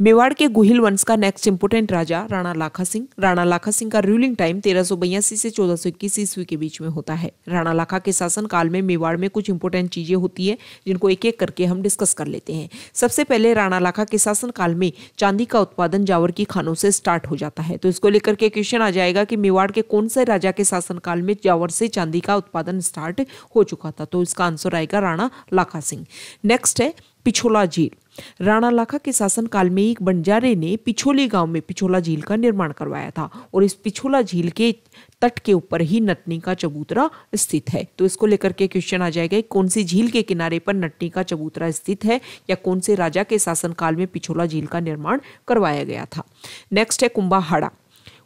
मेवाड़ के गुहिल वंश का नेक्स्ट इंपोर्टेंट राजा राणा लाखा सिंह राणा लाखा सिंह का रूलिंग टाइम तेरह सौ बयासी से चौदह सौ इक्कीस ईस्वी के बीच में होता है राणा लाखा के शासन काल में मेवाड़ में कुछ इंपोर्टेंट चीजें होती है जिनको एक एक करके हम डिस्कस कर लेते हैं सबसे पहले राणा लाखा के शासन काल में चांदी का उत्पादन जावर की खानों से स्टार्ट हो जाता है तो इसको लेकर के क्वेश्चन आ जाएगा कि मेवाड़ के कौन से राजा के शासन काल में जावर से चांदी का उत्पादन स्टार्ट हो चुका था तो इसका आंसर आएगा राणा लाखा सिंह नेक्स्ट है पिछोला झील राणा लाखा के शासनकाल में एक बंजारे ने पिछोली गांव में पिछोला झील का निर्माण करवाया था और इस पिछोला झील के तट के ऊपर ही नटनी का चबूतरा स्थित है तो इसको लेकर के क्वेश्चन आ जाएगा कौन सी झील के किनारे पर नटनी का चबूतरा स्थित है या कौन से राजा के शासनकाल में पिछोला झील का निर्माण करवाया गया था नेक्स्ट है कुंभाहाड़ा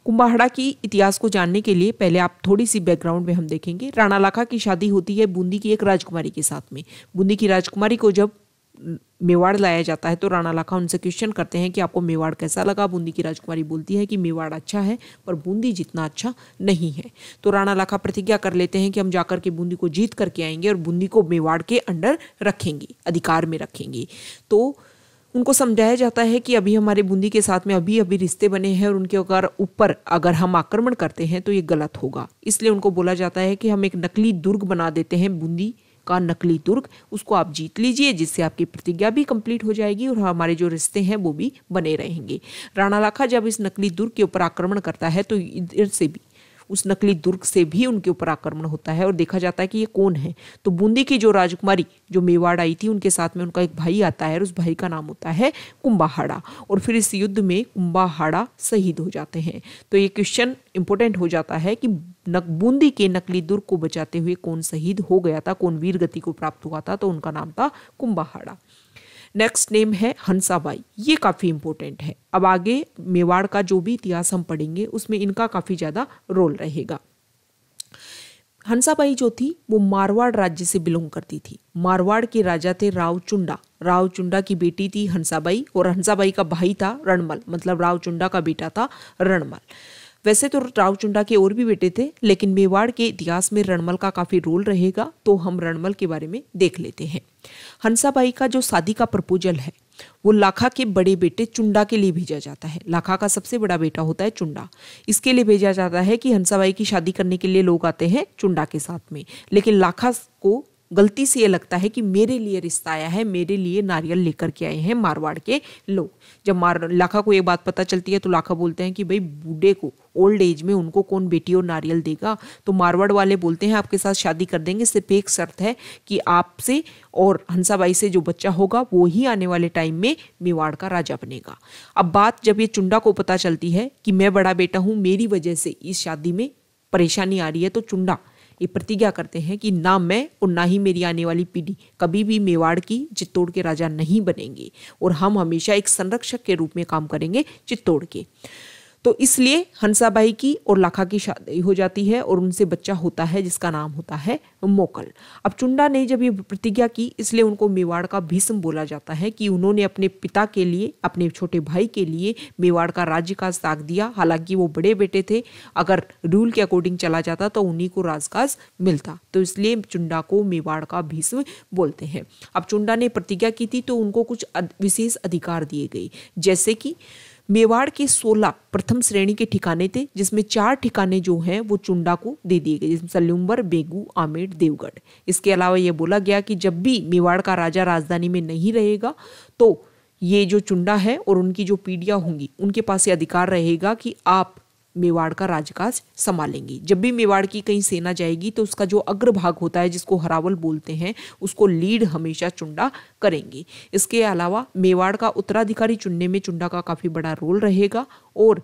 कुंभाहड़ा की इतिहास को जानने के लिए पहले आप थोड़ी सी बैकग्राउंड में हम देखेंगे राणा लाखा की शादी होती है बूंदी की एक राजकुमारी के साथ में बूंदी की राजकुमारी को जब मेवाड़ लाया जाता है तो राणा लाखा उनसे क्वेश्चन करते हैं कि आपको मेवाड़ कैसा लगा बूंदी की राजकुमारी बोलती है कि मेवाड़ अच्छा है पर बूंदी जितना अच्छा नहीं है तो राणा लाखा प्रतिज्ञा कर लेते हैं कि हम जाकर के बूंदी को जीत करके आएंगे और बूंदी को मेवाड़ के अंडर रखेंगे अधिकार में रखेंगे तो उनको समझाया जाता है कि अभी हमारे बूंदी के साथ में अभी अभी रिश्ते बने हैं और उनके अगर ऊपर अगर हम आक्रमण करते हैं तो ये गलत होगा इसलिए उनको बोला जाता है कि हम एक नकली दुर्ग बना देते हैं बूंदी का नकली तुर्क उसको आप जीत लीजिए जिससे आपकी प्रतिज्ञा भी कंप्लीट हो जाएगी और हमारे जो रिश्ते हैं वो भी बने रहेंगे राणा लाखा जब इस नकली दुर्ग के ऊपर आक्रमण करता है तो इधर से भी उस नकली दुर्ग से भी उनके ऊपर आक्रमण होता है और देखा जाता है कि ये कौन है तो बूंदी की जो राजकुमारी जो मेवाड़ आई थी उनके साथ में उनका एक भाई आता है और उस भाई का नाम होता है कुंभाहाड़ा और फिर इस युद्ध में कुंभाहाड़ा शहीद हो जाते हैं तो ये क्वेश्चन इंपॉर्टेंट हो जाता है कि नक बूंदी के नकली दुर्ग को बचाते हुए कौन शहीद हो गया था कौन वीर गति को प्राप्त हुआ था तो उनका नाम था कुंभाहाड़ा नेक्स्ट नेम है हंसाबाई ये काफ़ी इंपॉर्टेंट है अब आगे मेवाड़ का जो भी इतिहास हम पढ़ेंगे उसमें इनका काफ़ी ज़्यादा रोल रहेगा हंसाबाई जो थी वो मारवाड़ राज्य से बिलोंग करती थी मारवाड़ के राजा थे राव चुंडा राव चुंडा की बेटी थी हंसाबाई और हंसाबाई का भाई था रणमल मतलब राव चुंडा का बेटा था रणमल वैसे तो रावचुंडा के और भी बेटे थे लेकिन मेवाड़ के इतिहास में रणमल का काफी रोल रहेगा तो हम रणमल के बारे में देख लेते हैं हंसाबाई का जो शादी का प्रपोजल है वो लाखा के बड़े बेटे चुंडा के लिए भेजा जाता है लाखा का सबसे बड़ा बेटा होता है चुंडा इसके लिए भेजा जाता है कि हंसाबाई की शादी करने के लिए लोग आते हैं चुंडा के साथ में लेकिन लाखा को गलती से ये लगता है कि मेरे लिए रिश्ता आया है मेरे लिए नारियल लेकर के आए हैं मारवाड़ के लोग जब मार लाखा को ये बात पता चलती है तो लाखा बोलते हैं कि भाई बूढ़े को ओल्ड एज में उनको कौन बेटी और नारियल देगा तो मारवाड़ वाले बोलते हैं आपके साथ शादी कर देंगे सिर्फ एक शर्त है कि आपसे और हंसाबाई से जो बच्चा होगा वो ही आने वाले टाइम में मेवाड़ का राजा बनेगा अब बात जब ये चुंडा को पता चलती है कि मैं बड़ा बेटा हूँ मेरी वजह से इस शादी में परेशानी आ रही है तो चुंडा ये प्रतिज्ञा करते हैं कि ना मैं और ना ही मेरी आने वाली पीढ़ी कभी भी मेवाड़ की चित्तौड़ के राजा नहीं बनेंगे और हम हमेशा एक संरक्षक के रूप में काम करेंगे चित्तौड़ के तो इसलिए हंसाबाई की और लाखा की शादी हो जाती है और उनसे बच्चा होता है जिसका नाम होता है मोकल अब चुंडा ने जब ये प्रतिज्ञा की इसलिए उनको मेवाड़ का भीष्म बोला जाता है कि उन्होंने अपने पिता के लिए अपने छोटे भाई के लिए मेवाड़ का राज्य का साग दिया हालांकि वो बड़े बेटे थे अगर रूल के अकॉर्डिंग चला जाता तो उन्हीं को राजकाज मिलता तो इसलिए चुंडा को मेवाड़ का भीष्म बोलते हैं अब चुंडा ने प्रतिज्ञा की थी तो उनको कुछ विशेष अधिकार दिए गए जैसे कि मेवाड़ के 16 प्रथम श्रेणी के ठिकाने थे जिसमें चार ठिकाने जो हैं वो चुंडा को दे दिए गए जिसमें सल्युम्बर बेगू आमेर देवगढ़ इसके अलावा ये बोला गया कि जब भी मेवाड़ का राजा राजधानी में नहीं रहेगा तो ये जो चुंडा है और उनकी जो पीढ़ियाँ होंगी उनके पास ये अधिकार रहेगा कि आप मेवाड़ का राजकाज संभालेंगी जब भी मेवाड़ की कहीं सेना जाएगी तो उसका जो अग्रभाग होता है जिसको हरावल बोलते हैं उसको लीड हमेशा चुंडा करेंगे इसके अलावा मेवाड़ का उत्तराधिकारी चुनने में चुंडा का काफ़ी बड़ा रोल रहेगा और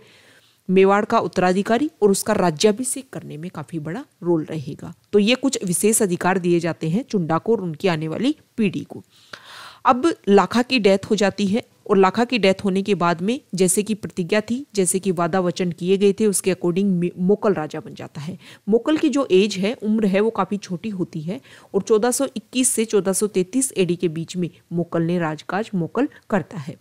मेवाड़ का उत्तराधिकारी और उसका राज्याभिषेक करने में काफ़ी बड़ा रोल रहेगा तो ये कुछ विशेष अधिकार दिए जाते हैं चुंडा को और उनकी आने वाली पीढ़ी को अब लाखा की डेथ हो जाती है और लाखा की डेथ होने के बाद में जैसे कि प्रतिज्ञा थी जैसे कि वादा वचन किए गए थे उसके अकॉर्डिंग मोकल राजा बन जाता है मोकल की जो एज है उम्र है वो काफ़ी छोटी होती है और 1421 से 1433 एडी के बीच में मोकल ने राजकाज मोकल करता है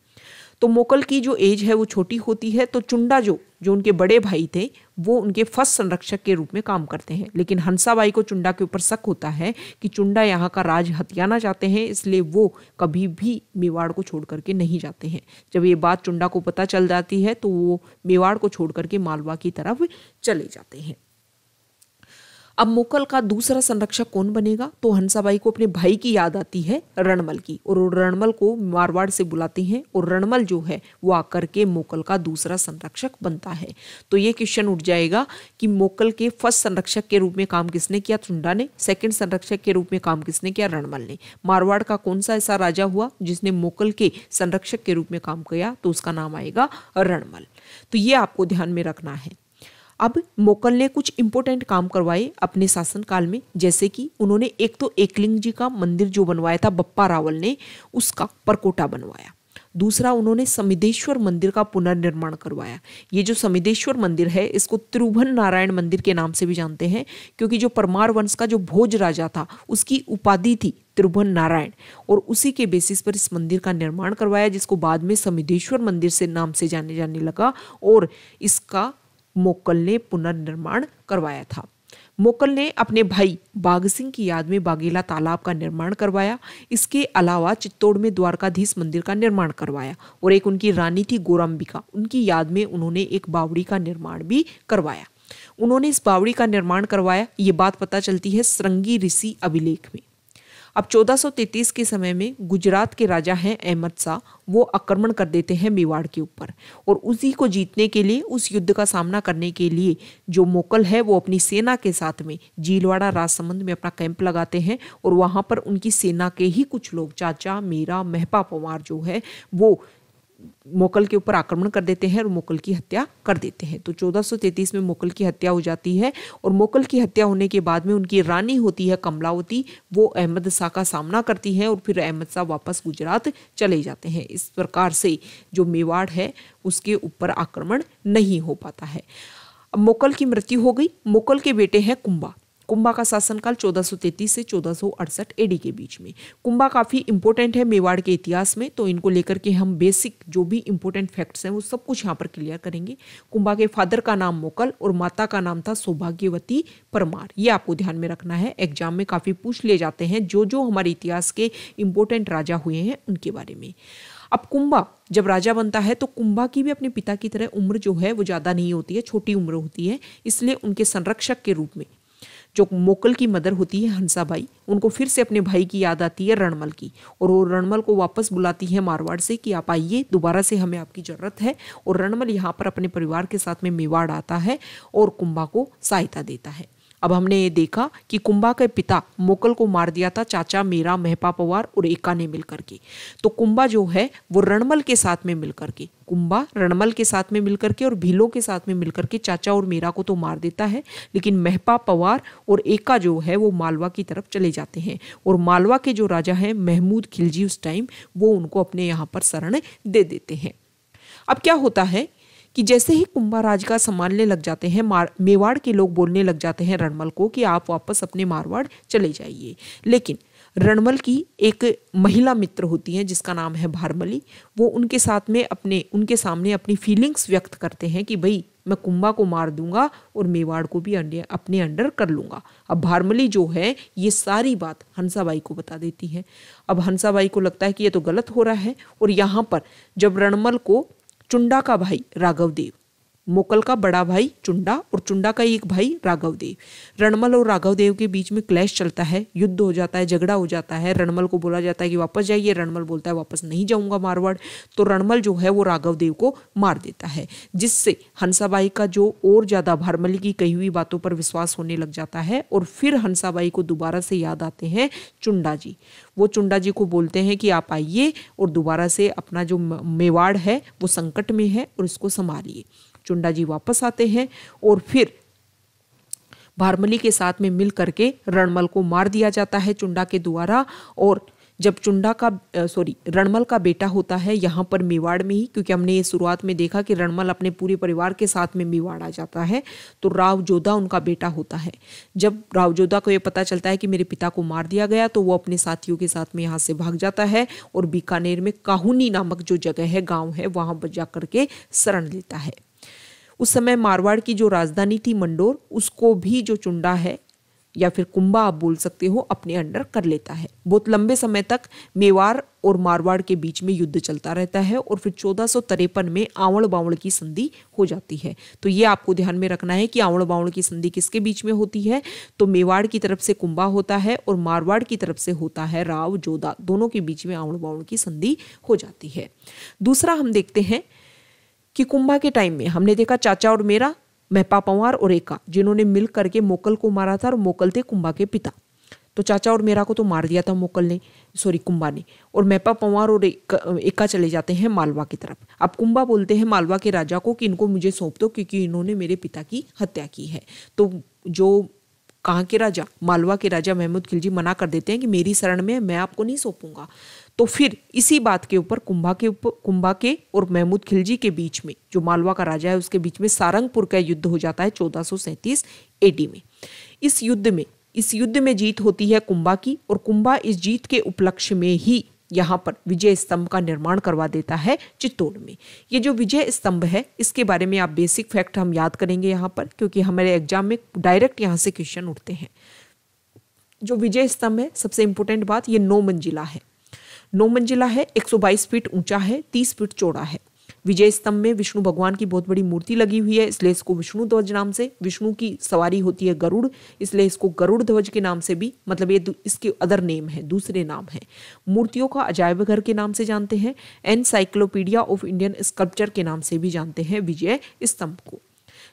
तो मोकल की जो एज है वो छोटी होती है तो चुंडा जो जो उनके बड़े भाई थे वो उनके फर्स्ट संरक्षक के रूप में काम करते हैं लेकिन हंसाबाई को चुंडा के ऊपर शक होता है कि चुंडा यहाँ का राज हथियाना चाहते हैं इसलिए वो कभी भी मेवाड़ को छोड़ करके नहीं जाते हैं जब ये बात चुंडा को पता चल जाती है तो वो मेवाड़ को छोड़ करके मालवा की तरफ चले जाते हैं अब मुकल का दूसरा संरक्षक कौन बनेगा तो हंसाबाई को अपने भाई की याद आती है रणमल की और रणमल को मारवाड़ से बुलाते हैं और रणमल जो है वो आकर के मोकल का दूसरा संरक्षक बनता है तो ये क्वेश्चन उठ जाएगा कि मोकल के फर्स्ट संरक्षक के रूप में काम किसने किया चुंडा ने सेकेंड संरक्षक के रूप में काम किसने किया रणमल ने मारवाड़ का कौन सा ऐसा राजा हुआ जिसने मोकल के संरक्षक के रूप में काम किया तो उसका नाम आएगा रणमल तो ये आपको ध्यान में रखना है अब मोकल ने कुछ इम्पोर्टेंट काम करवाए अपने शासनकाल में जैसे कि उन्होंने एक तो एकलिंग जी का मंदिर जो बनवाया था बप्पा रावल ने उसका परकोटा बनवाया दूसरा उन्होंने समिदेश्वर मंदिर का पुनर्निर्माण करवाया ये जो समिदेश्वर मंदिर है इसको त्रिभुवन नारायण मंदिर के नाम से भी जानते हैं क्योंकि जो परमार वंश का जो भोज राजा था उसकी उपाधि थी त्रिभुवन नारायण और उसी के बेसिस पर इस मंदिर का निर्माण करवाया जिसको बाद में समिदेश्वर मंदिर से नाम से जाने जाने लगा और इसका मोकल ने पुनर्निर्माण करवाया था मोकल ने अपने भाई बाघ सिंह की याद में बागेला तालाब का निर्माण करवाया इसके अलावा चित्तौड़ में द्वारकाधीश मंदिर का निर्माण करवाया और एक उनकी रानी थी गोरम्बिका उनकी याद में उन्होंने एक बावड़ी का निर्माण भी करवाया उन्होंने इस बावड़ी का निर्माण करवाया ये बात पता चलती है सरंगी ऋषि अभिलेख में अब 1433 के समय में गुजरात के राजा हैं अहमद शाह वो आक्रमण कर देते हैं मेवाड़ के ऊपर और उसी को जीतने के लिए उस युद्ध का सामना करने के लिए जो मोकल है वो अपनी सेना के साथ में जीलवाड़ा राजसमंद में अपना कैंप लगाते हैं और वहाँ पर उनकी सेना के ही कुछ लोग चाचा मीरा महपा पवार जो है वो मोकल के ऊपर आक्रमण कर देते हैं और मोकल की हत्या कर देते हैं तो 1433 में मोकल की हत्या हो जाती है और मोकल की हत्या होने के बाद में उनकी रानी होती है कमलावती वो अहमद शाह का सामना करती हैं और फिर अहमद शाह वापस गुजरात चले जाते हैं इस प्रकार से जो मेवाड़ है उसके ऊपर आक्रमण नहीं हो पाता है मोकल की मृत्यु हो गई मोकल के बेटे हैं कुंबा कुंभा का शासनकाल 1433 से 1468 एडी के बीच में कुंभा काफ़ी इंपॉर्टेंट है मेवाड़ के इतिहास में तो इनको लेकर के हम बेसिक जो भी इंपॉर्टेंट फैक्ट्स हैं वो सब कुछ यहाँ पर क्लियर करेंगे कुंभा के फादर का नाम मोकल और माता का नाम था सौभाग्यवती परमार ये आपको ध्यान में रखना है एग्जाम में काफ़ी पूछ लिए जाते हैं जो जो हमारे इतिहास के इंपोर्टेंट राजा हुए हैं उनके बारे में अब कुंभा जब राजा बनता है तो कुंभा की भी अपने पिता की तरह उम्र जो है वो ज़्यादा नहीं होती है छोटी उम्र होती है इसलिए उनके संरक्षक के रूप में जो मोकल की मदर होती है हंसा भाई उनको फिर से अपने भाई की याद आती है रणमल की और वो रणमल को वापस बुलाती है मारवाड़ से कि आप आइए दोबारा से हमें आपकी ज़रूरत है और रणमल यहाँ पर अपने परिवार के साथ में मेवाड़ आता है और कुंभा को सहायता देता है अब हमने ये देखा कि कुंभा के पिता मोकल को मार दिया था चाचा मेरा महपा पवार और एका ने मिलकर के तो कुंभा जो है वो रणमल के साथ में मिलकर के कुंभा रणमल के साथ में मिलकर के और भीलों के साथ में मिलकर के चाचा और मेरा को तो मार देता है लेकिन महपा पवार और एका जो है वो मालवा की तरफ चले जाते हैं और मालवा के जो राजा हैं महमूद खिलजी उस टाइम वो उनको अपने यहाँ पर शरण दे देते हैं अब क्या होता है कि जैसे ही कुंभाराज का संभालने लग जाते हैं मेवाड़ के लोग बोलने लग जाते हैं रणमल को कि आप वापस अपने मारवाड़ चले जाइए लेकिन रणमल की एक महिला मित्र होती है जिसका नाम है भारमली वो उनके साथ में अपने उनके सामने अपनी फीलिंग्स व्यक्त करते हैं कि भाई मैं कुंभा को मार दूंगा और मेवाड़ को भी अंडे अपने अंडर कर लूंगा अब भारमली जो है ये सारी बात हंसाबाई को बता देती है अब हंसाबाई को लगता है कि ये तो गलत हो रहा है और यहाँ पर जब रणमल को चुंडा का भाई राघव देव मोकल का बड़ा भाई चुंडा और चुंडा का एक भाई राघव देव रणमल और राघव देव के बीच में क्लैश चलता है युद्ध हो जाता है झगड़ा हो जाता है रणमल को बोला जाता है कि वापस जाइए रणमल बोलता है वापस नहीं जाऊंगा मारवाड़ तो रणमल जो है वो राघव देव को मार देता है जिससे हंसाबाई का जो और ज़्यादा भारमली की कही हुई बातों पर विश्वास होने लग जाता है और फिर हंसाबाई को दोबारा से याद आते हैं चुंडा जी वो चुंडा जी को बोलते हैं कि आप आइए और दोबारा से अपना जो मेवाड़ है वो संकट में है और इसको संभालिए चुंडा जी वापस आते हैं और फिर भारमली के साथ में मिल करके रणमल को मार दिया जाता है चुंडा के द्वारा और जब चुंडा का सॉरी रणमल का बेटा होता है यहाँ पर मेवाड़ में ही क्योंकि हमने ये शुरुआत में देखा कि रणमल अपने पूरे परिवार के साथ में मेवाड़ आ जाता है तो राव जोधा उनका बेटा होता है जब राव जोधा को ये पता चलता है कि मेरे पिता को मार दिया गया तो वो अपने साथियों के साथ में यहाँ से भाग जाता है और बीकानेर में काहूनी नामक जो जगह है गाँव है वहाँ पर जा करके शरण लेता है उस समय मारवाड़ की जो राजधानी थी मंडोर उसको भी जो चुंडा है या फिर कुंबा आप बोल सकते हो अपने अंडर कर लेता है बहुत लंबे समय तक मेवाड़ और मारवाड़ के बीच में युद्ध चलता रहता है और फिर चौदह में आवड़ बावण की संधि हो जाती है तो ये आपको ध्यान में रखना है कि आवड़ बावण की संधि किसके बीच में होती है तो मेवाड़ की तरफ से कुंबा होता है और मारवाड़ की तरफ से होता है राव जोधा दोनों के बीच में आवड़ बावण की संधि हो जाती है दूसरा हम देखते हैं कि कुंभा के टाइम में हमने देखा चाचा और मेरा महपा पंवार और एका जिन्होंने मिल करके मोकल को मारा था और मोकल थे कुंभा के पिता तो चाचा और मेरा को तो मार दिया था मोकल ने सॉरी कुंभा ने और मैपा पंवार और एका चले जाते हैं मालवा की तरफ अब कुंभा बोलते हैं मालवा के राजा को कि इनको मुझे सौंप दो क्योंकि इन्होंने मेरे पिता की हत्या की है तो जो कहाँ के राजा मालवा के राजा महमूद खिलजी मना कर देते हैं कि मेरी शरण में मैं आपको नहीं सौंपूंगा तो फिर इसी बात के ऊपर कुंभा के ऊपर कुंभा के और महमूद खिलजी के बीच में जो मालवा का राजा है उसके बीच में सारंगपुर का युद्ध हो जाता है चौदह सौ सैंतीस एडी में इस युद्ध में इस युद्ध में जीत होती है कुंभा की और कुंभा इस जीत के उपलक्ष्य में ही यहाँ पर विजय स्तंभ का निर्माण करवा देता है चित्तौड़ में ये जो विजय स्तंभ है इसके बारे में आप बेसिक फैक्ट हम याद करेंगे यहाँ पर क्योंकि हमारे एग्जाम में डायरेक्ट यहाँ से क्वेश्चन उठते हैं जो विजय स्तंभ है सबसे इंपॉर्टेंट बात ये नौ मंजिला है नौ मंजिला है 122 फीट ऊंचा है 30 फीट चौड़ा है विजय स्तंभ में विष्णु भगवान की बहुत बड़ी मूर्ति लगी हुई है इसलिए इसको विष्णु ध्वज नाम से विष्णु की सवारी होती है गरुड़ इसलिए इसको गरुड़ ध्वज के नाम से भी मतलब ये इसके अदर नेम है दूसरे नाम है मूर्तियों का अजायब घर के नाम से जानते हैं एनसाइक्लोपीडिया ऑफ इंडियन स्कल्पचर के नाम से भी जानते हैं विजय स्तंभ को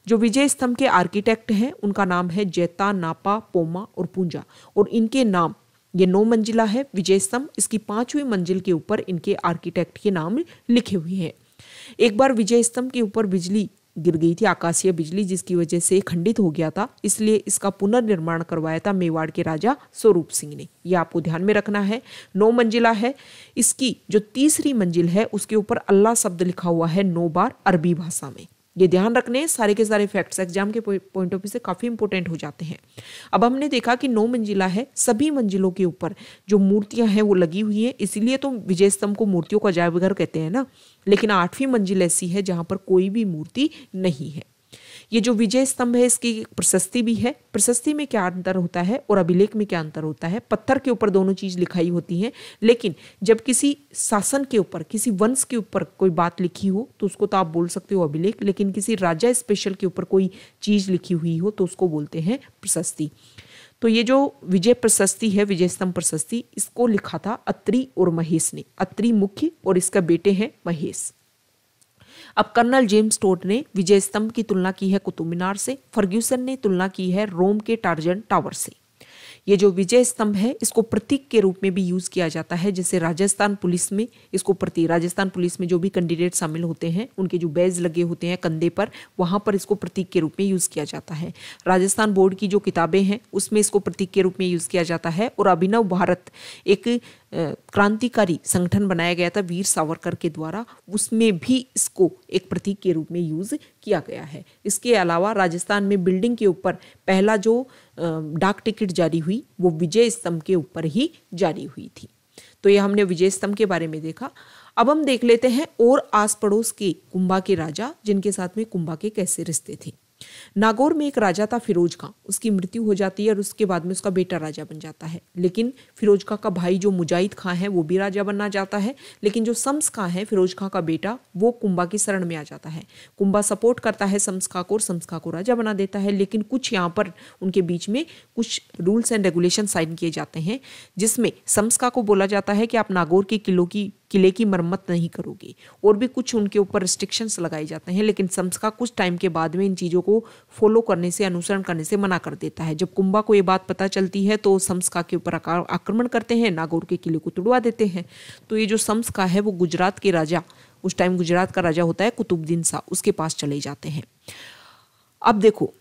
जो विजय स्तंभ के आर्किटेक्ट हैं उनका नाम है जैता नापा पोमा और पूंजा और इनके नाम ये नौ मंजिला है विजय स्तंभ इसकी पांचवी मंजिल के ऊपर इनके आर्किटेक्ट के नाम लिखे हुए हैं एक बार विजय स्तंभ के ऊपर बिजली गिर गई थी आकाशीय बिजली जिसकी वजह से खंडित हो गया था इसलिए इसका पुनर्निर्माण करवाया था मेवाड़ के राजा स्वरूप सिंह ने यह आपको ध्यान में रखना है नौ मंजिला है इसकी जो तीसरी मंजिल है उसके ऊपर अल्लाह शब्द लिखा हुआ है नौ बार अरबी भाषा में ये ध्यान रखने सारे के सारे फैक्ट्स एग्जाम के पॉइंट ऑफ व्यू से काफ़ी इंपॉर्टेंट हो जाते हैं अब हमने देखा कि नौ मंजिला है सभी मंजिलों के ऊपर जो मूर्तियां हैं वो लगी हुई हैं इसीलिए तो विजय स्तंभ को मूर्तियों का अजायबघर कहते हैं ना लेकिन आठवीं मंजिल ऐसी है जहाँ पर कोई भी मूर्ति नहीं है ये जो विजय स्तंभ है इसकी प्रशस्ति भी है प्रशस्ति में क्या अंतर होता है और अभिलेख में क्या अंतर होता है पत्थर के ऊपर दोनों चीज लिखाई होती है लेकिन जब किसी शासन के ऊपर किसी वंश के ऊपर कोई बात लिखी हो तो उसको तो आप बोल सकते हो अभिलेख लेकिन किसी राजा स्पेशल के ऊपर कोई चीज लिखी हुई हो तो उसको बोलते हैं प्रशस्ति तो ये जो विजय प्रशस्ति है विजय स्तंभ प्रशस्ति इसको लिखा था अत्रि और महेश ने अत्री मुख्य और इसका बेटे हैं महेश अब कर्नल जेम्स टोड ने विजय स्तंभ की तुलना की है कुतुब मीनार से फर्ग्यूसन ने तुलना की है रोम के टार्जन टावर से ये जो विजय स्तंभ है इसको प्रतीक के रूप में भी यूज किया जाता है जैसे राजस्थान पुलिस में इसको प्रतीक राजस्थान पुलिस में जो भी कैंडिडेट शामिल होते हैं उनके जो बैज लगे होते हैं कंधे पर वहां पर इसको प्रतीक के रूप में यूज किया जाता है राजस्थान बोर्ड की जो किताबें हैं उसमें इसको प्रतीक के रूप में यूज किया जाता है और अभिनव भारत एक क्रांतिकारी संगठन बनाया गया था वीर सावरकर के द्वारा उसमें भी इसको एक प्रतीक के रूप में यूज़ किया गया है इसके अलावा राजस्थान में बिल्डिंग के ऊपर पहला जो डाक टिकट जारी हुई वो विजय स्तंभ के ऊपर ही जारी हुई थी तो ये हमने विजय स्तंभ के बारे में देखा अब हम देख लेते हैं और आस पड़ोस के कुंभा के राजा जिनके साथ में कुंभा के कैसे रिश्ते थे नागौर में एक राजा था फिरोज खां उसकी मृत्यु हो जाती है और उसके बाद में उसका बेटा राजा बन जाता है लेकिन फिरोज खां का भाई जो मुजाहिद खां है वो भी राजा बनना जाता है लेकिन जो सम्स खां है फिरोज खां का बेटा वो कुंबा की शरण में आ जाता है कुंबा सपोर्ट करता है सम्स खां को और सम्स खां को राजा बना देता है लेकिन कुछ यहाँ पर उनके बीच में कुछ रूल्स एंड रेगुलेशन साइन किए जाते हैं जिसमें सम्स खां को बोला जाता है कि आप नागौर के किलों की किले की मरम्मत नहीं करोगे और भी कुछ उनके ऊपर रिस्ट्रिक्शंस लगाए जाते हैं लेकिन सम्सका कुछ टाइम के बाद में इन चीज़ों को फॉलो करने से अनुसरण करने से मना कर देता है जब कुंभा को ये बात पता चलती है तो समस्का के ऊपर आक्रमण करते हैं नागौर के किले को तुड़वा देते हैं तो ये जो समस्का है वो गुजरात के राजा उस टाइम गुजरात का राजा होता है कुतुबुद्दीन शाह उसके पास चले जाते हैं अब देखो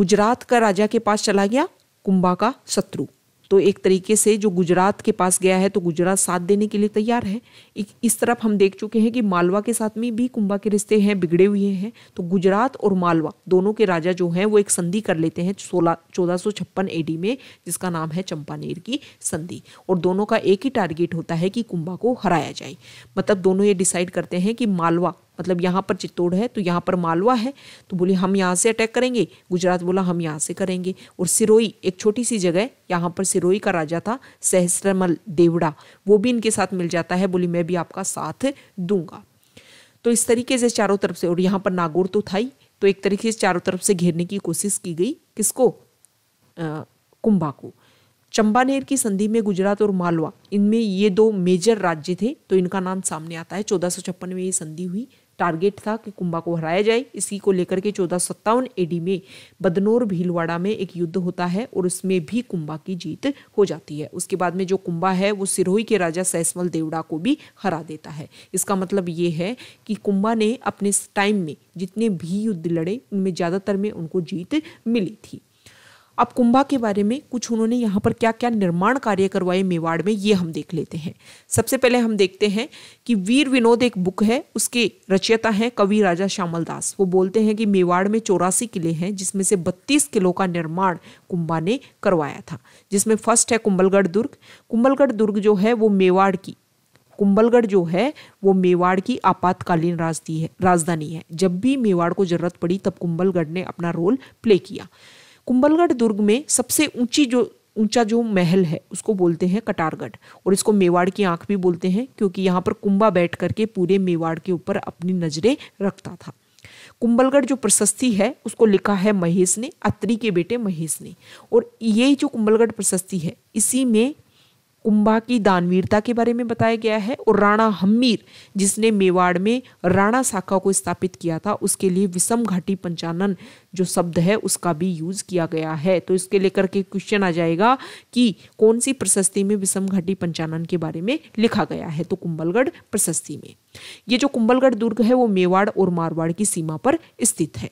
गुजरात का राजा के पास चला गया कुंभा का शत्रु तो एक तरीके से जो गुजरात के पास गया है तो गुजरात साथ देने के लिए तैयार है इस तरफ हम देख चुके हैं कि मालवा के साथ में भी कुंभा के रिश्ते हैं बिगड़े हुए हैं तो गुजरात और मालवा दोनों के राजा जो हैं वो एक संधि कर लेते हैं सोलह चौदह सौ छप्पन एडी में जिसका नाम है चंपानेर की संधि और दोनों का एक ही टारगेट होता है कि कुंभा को हराया जाए मतलब दोनों ये डिसाइड करते हैं कि मालवा मतलब यहाँ पर चित्तौड़ है तो यहाँ पर मालवा है तो बोले हम यहाँ से अटैक करेंगे गुजरात बोला हम यहाँ से करेंगे और सिरोई एक छोटी सी जगह यहाँ पर सिरोई का राजा था सहस्रमल देवड़ा वो भी इनके साथ मिल जाता है बोली मैं भी आपका साथ दूंगा तो इस तरीके से चारों तरफ से और यहाँ पर नागौर तो था ही तो एक तरीके से चारों तरफ से घेरने की कोशिश की गई किसको कुंभा को चंबानेर की संधि में गुजरात और मालवा इनमें ये दो मेजर राज्य थे तो इनका नाम सामने आता है चौदह में ये संधि हुई टारगेट था कि कुंभा को हराया जाए इसी को लेकर के चौदह सत्तावन एडी में बदनौर भीलवाड़ा में एक युद्ध होता है और उसमें भी कुंभा की जीत हो जाती है उसके बाद में जो कुंभा है वो सिरोही के राजा सैसमल देवड़ा को भी हरा देता है इसका मतलब ये है कि कुंभा ने अपने टाइम में जितने भी युद्ध लड़े उनमें ज़्यादातर में उनको जीत मिली थी अब कुंभा के बारे में कुछ उन्होंने यहाँ पर क्या क्या निर्माण कार्य करवाए मेवाड़ में ये हम देख लेते हैं सबसे पहले हम देखते हैं कि वीर विनोद एक बुक है उसके रचयिता हैं कवि राजा श्यामल दास वो बोलते हैं कि मेवाड़ में चौरासी किले हैं जिसमें से बत्तीस किलों का निर्माण कुंभा ने करवाया था जिसमें फर्स्ट है कुंभलगढ़ दुर्ग कुंभलगढ़ दुर्ग जो है वो मेवाड़ की कुंभलगढ़ जो है वो मेवाड़ की आपातकालीन राजधानी है राजधानी है जब भी मेवाड़ को जरूरत पड़ी तब कुंबलगढ़ ने अपना रोल प्ले किया कुंबलगढ़ दुर्ग में सबसे ऊंची जो ऊंचा जो महल है उसको बोलते हैं कटारगढ़ और इसको मेवाड़ की आंख भी बोलते हैं क्योंकि यहाँ पर कुंबा बैठ करके पूरे मेवाड़ के ऊपर अपनी नज़रें रखता था कुंबलगढ़ जो प्रशस्ति है उसको लिखा है महेश ने अत्री के बेटे महेश ने और ये जो कुंबलगढ़ प्रशस्ति है इसी में कुंभा की दानवीरता के बारे में बताया गया है और राणा हम्मीर जिसने मेवाड़ में राणा शाखा को स्थापित किया था उसके लिए विषम घाटी पंचानन जो शब्द है उसका भी यूज किया गया है तो इसके लेकर के क्वेश्चन आ जाएगा कि कौन सी प्रशस्ति में विषम घाटी पंचानन के बारे में लिखा गया है तो कुंभलगढ़ प्रशस्ति में ये जो कुंभलगढ़ दुर्ग है वो मेवाड़ और मारवाड़ की सीमा पर स्थित है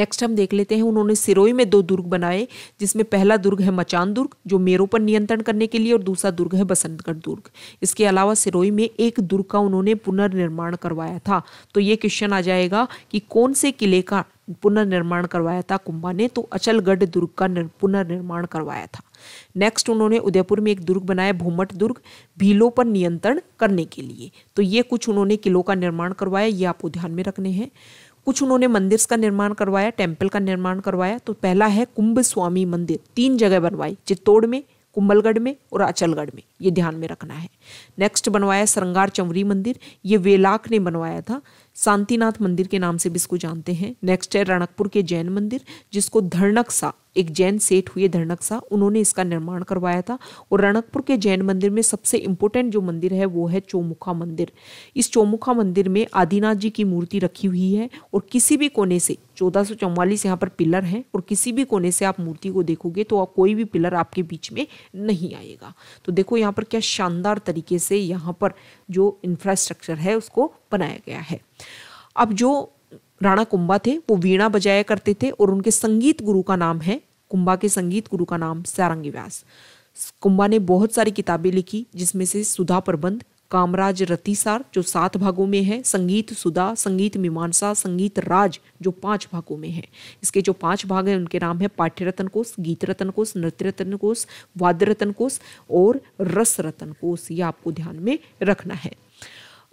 नेक्स्ट हम देख लेते हैं उन्होंने सिरोई में दो दुर्ग बनाए जिसमें पहला दुर्ग है मचान दुर्ग जो मेरो पर नियंत्रण करने के लिए और दूसरा दुर्ग है बसंतगढ़ दुर्ग इसके अलावा सिरोई में एक दुर्ग का उन्होंने पुनर्निर्माण करवाया था तो ये क्वेश्चन आ जाएगा कि कौन से किले का पुनर्निर्माण करवाया था कुंभा ने तो अचलगढ़ दुर्ग का पुनर्निर्माण करवाया था नेक्स्ट उन्होंने उदयपुर में एक दुर्ग बनाया भूमट दुर्ग भीलों पर नियंत्रण करने के लिए तो ये कुछ उन्होंने किलों का निर्माण करवाया ये आपको ध्यान में रखने हैं कुछ उन्होंने मंदिर का निर्माण करवाया टेम्पल का निर्माण करवाया तो पहला है कुंभ स्वामी मंदिर तीन जगह बनवाई चित्तौड़ में कुंभलगढ़ में और अचलगढ़ में ये ध्यान में रखना है नेक्स्ट बनवाया श्रृंगार चमरी मंदिर ये वेलाक ने बनवाया था शांतिनाथ मंदिर के नाम से भी इसको जानते हैं नेक्स्ट है रणकपुर के जैन मंदिर जिसको धरणक सा एक जैन सेठ हुए धरणक सा उन्होंने इसका निर्माण करवाया था और रणकपुर के जैन मंदिर में सबसे इम्पोर्टेंट जो मंदिर है वो है चौमुखा मंदिर इस चौमुखा मंदिर में आदिनाथ जी की मूर्ति रखी हुई है और किसी भी कोने से चौदह सौ चौवालीस यहाँ पर पिलर हैं और किसी भी कोने से आप मूर्ति को देखोगे तो आप कोई भी पिलर आपके बीच में नहीं आएगा तो देखो यहाँ पर क्या शानदार तरीके से यहाँ पर जो इंफ्रास्ट्रक्चर है उसको बनाया गया है अब जो राणा कुंबा थे वो वीणा बजाया करते थे और उनके संगीत गुरु का नाम है कुंबा के संगीत गुरु का नाम सारंगी व्यास कुंबा ने बहुत सारी किताबें लिखी जिसमें से सुधा प्रबंध कामराज रतिसार जो सात भागों में है संगीत सुधा संगीत मीमांसा संगीत राज जो पांच भागों में है इसके जो पांच भाग हैं उनके नाम है पाठ्य रत्न कोष गीत रतन कोष नृत्य रत्न कोष वाद्य रतन कोष और रस रतन कोष ये आपको ध्यान में रखना है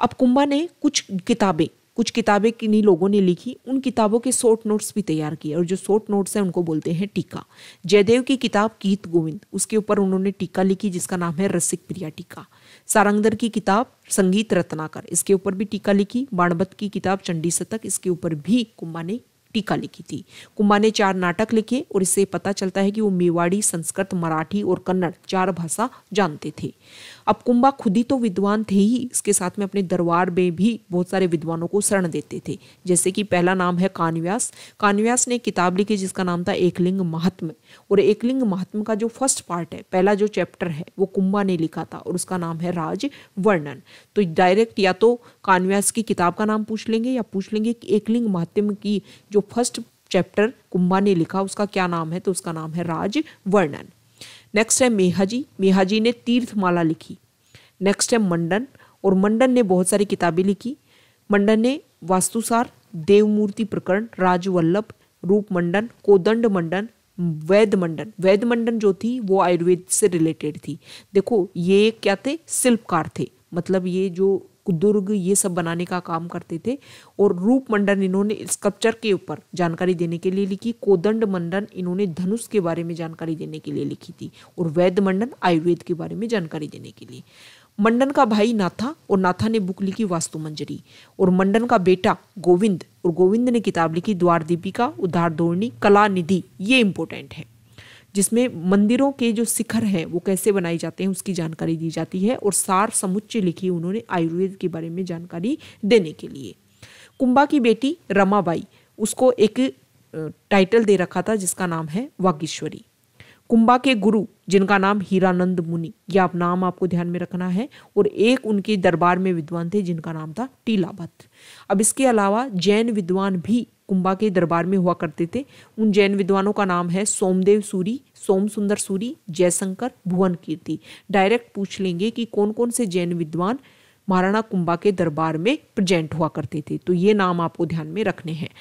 अब कुंबा ने कुछ किताबें कुछ किताबें किन्हीं लोगों ने लिखी उन किताबों के शॉर्ट नोट्स भी तैयार किए और जो शॉर्ट नोट्स हैं उनको बोलते हैं टीका जयदेव की किताब गीत गोविंद उसके ऊपर उन्होंने टीका लिखी जिसका नाम है रसिक प्रिया टीका सारंगदर की किताब संगीत रत्नाकर इसके ऊपर भी टीका लिखी बाणबत की किताब चंडी शतक इसके ऊपर भी कुंभा ने टीका लिखी थी कुंभा ने चार नाटक लिखे और इससे पता चलता है कि वो मेवाड़ी संस्कृत मराठी और कन्नड़ चार भाषा जानते थे अब कुंभा खुद ही तो विद्वान थे ही इसके साथ में अपने दरबार में भी बहुत सारे विद्वानों को शरण देते थे जैसे कि पहला नाम है कानव्यास कानव्यास ने किताब लिखी जिसका नाम था एकलिंग महात्म और एकलिंग महात्म का जो फर्स्ट पार्ट है पहला जो चैप्टर है वो कुंभा ने लिखा था और उसका नाम है राज वर्णन तो डायरेक्ट या तो कानव्यास की किताब का नाम पूछ लेंगे या पूछ लेंगे कि एकलिंग महात्म की जो फर्स्ट चैप्टर कुंभा ने लिखा उसका क्या नाम है तो उसका नाम है राज वर्णन नेक्स्ट है मेहाजी मेहाजी ने तीर्थमाला लिखी नेक्स्ट है मंडन और मंडन ने बहुत सारी किताबें लिखी मंडन ने वास्तुसार देवमूर्ति प्रकरण राजवल्लभ रूप मंडन कोदंड मंडन वैद मंडन वैद मंडन जो थी वो आयुर्वेद से रिलेटेड थी देखो ये क्या थे शिल्पकार थे मतलब ये जो दुर्ग ये सब बनाने का काम करते थे और रूप मंडन इन्होंने स्कल्पचर के ऊपर जानकारी देने के लिए लिखी कोदंड मंडन इन्होंने धनुष के बारे में जानकारी देने के लिए लिखी थी और वैद्य मंडन आयुर्वेद के बारे में जानकारी देने के लिए मंडन का भाई नाथा और नाथा ने बुक लिखी वास्तु मंजरी और मंडन का बेटा गोविंद और गोविंद ने किताब लिखी द्वार दीपिका उद्धार धोरणी कला निधि ये इंपॉर्टेंट है जिसमें मंदिरों के जो शिखर हैं वो कैसे बनाए जाते हैं उसकी जानकारी दी जाती है और सार समुच्चय लिखी उन्होंने आयुर्वेद के बारे में जानकारी देने के लिए कुंबा की बेटी रमाबाई उसको एक टाइटल दे रखा था जिसका नाम है वागीश्वरी कुंबा के गुरु जिनका नाम हीरानंद मुनि यह आप नाम आपको ध्यान में रखना है और एक उनके दरबार में विद्वान थे जिनका नाम था टीला भट्ट अब इसके अलावा जैन विद्वान भी कुंभा के दरबार में हुआ करते थे उन जैन विद्वानों का नाम है सोमदेव सूरी सोम सुंदर सूरी जयशंकर भुवन कीर्ति डायरेक्ट पूछ लेंगे कि कौन कौन से जैन विद्वान महाराणा कुंभा के दरबार में प्रेजेंट हुआ करते थे तो ये नाम आपको ध्यान में रखने हैं